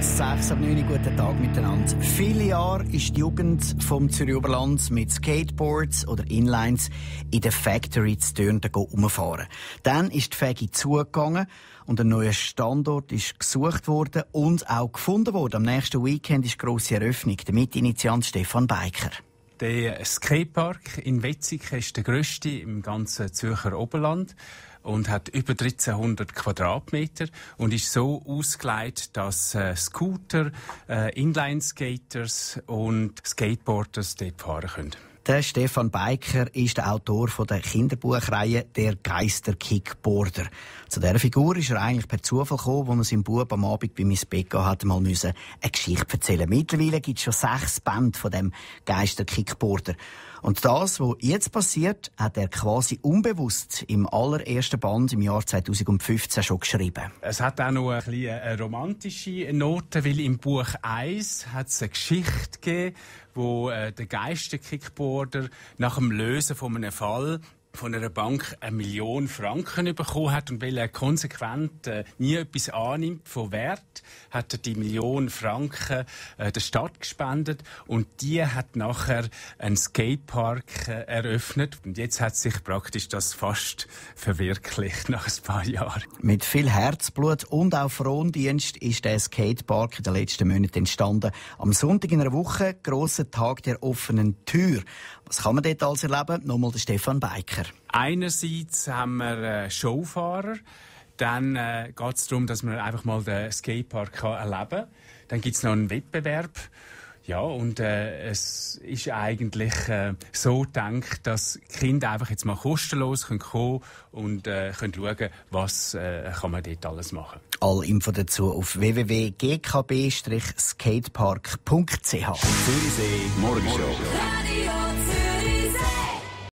6 ab 9 guten Tag miteinander. Viele Jahre ist die Jugend vom Zürich Oberland mit Skateboards oder Inlines in der Factory zu Dörnten umfahren. Dann ist die Fäge zugegangen und ein neuer Standort ist gesucht worden und auch gefunden worden. Am nächsten Weekend ist die grosse Eröffnung. Der Mitinitiant Stefan Beiker. Der Skatepark in Wetzig ist der grösste im ganzen Zürcher Oberland und hat über 1300 Quadratmeter und ist so ausgelegt, dass äh, Scooter, äh, Inline-Skaters und Skateboarders dort fahren können. Der Stefan Beiker ist der Autor von der Kinderbuchreihe Der Geisterkickboarder. Zu dieser Figur ist er eigentlich per Zufall gekommen, als er seinem Bub am Abend bei Miss Becca hat mal müssen eine Geschichte erzählen Mittlerweile gibt es schon sechs Bände von dem Geisterkickboarder. Und das, was jetzt passiert, hat er quasi unbewusst im allerersten Band im Jahr 2015 schon geschrieben. Es hat auch noch ein bisschen eine romantische Note, weil im Buch 1 hat es eine Geschichte gegeben, wo äh, der Geister Kickboarder nach dem Lösen von einem Fall von einer Bank eine Million Franken bekommen hat und weil er konsequent äh, nie etwas annimmt von Wert, hat er die Million Franken äh, der Stadt gespendet und die hat nachher einen Skatepark äh, eröffnet und jetzt hat sich praktisch das fast verwirklicht nach ein paar Jahren. Mit viel Herzblut und auch Frondienst ist der Skatepark in den letzten Monaten entstanden. Am Sonntag in einer Woche, grosser Tag der offenen Tür. Was kann man dort alles erleben? Nochmal der Stefan Beik sicher. Einerseits haben wir äh, Showfahrer, dann äh, geht es darum, dass man einfach mal den Skatepark kann erleben kann. Dann gibt es noch einen Wettbewerb. Ja, und äh, es ist eigentlich äh, so gedacht, dass Kinder einfach jetzt mal kostenlos können kommen und äh, können schauen, was äh, kann man dort alles machen. kann. All Info dazu auf www.gkb-skatepark.ch. Zürichsee Morgenshow. Radio.